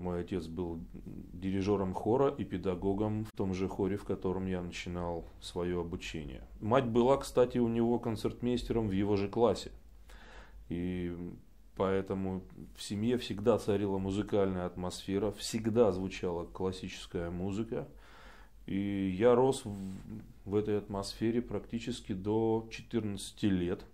Мой отец был дирижером хора и педагогом в том же хоре, в котором я начинал свое обучение. Мать была, кстати, у него концертмейстером в его же классе. И поэтому в семье всегда царила музыкальная атмосфера, всегда звучала классическая музыка. И я рос в, в этой атмосфере практически до 14 лет.